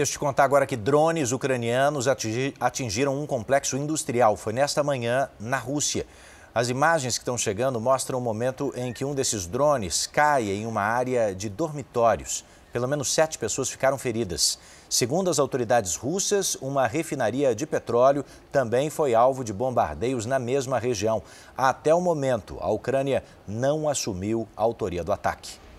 Deixa eu te contar agora que drones ucranianos atingiram um complexo industrial. Foi nesta manhã, na Rússia. As imagens que estão chegando mostram o momento em que um desses drones cai em uma área de dormitórios. Pelo menos sete pessoas ficaram feridas. Segundo as autoridades russas, uma refinaria de petróleo também foi alvo de bombardeios na mesma região. Até o momento, a Ucrânia não assumiu a autoria do ataque.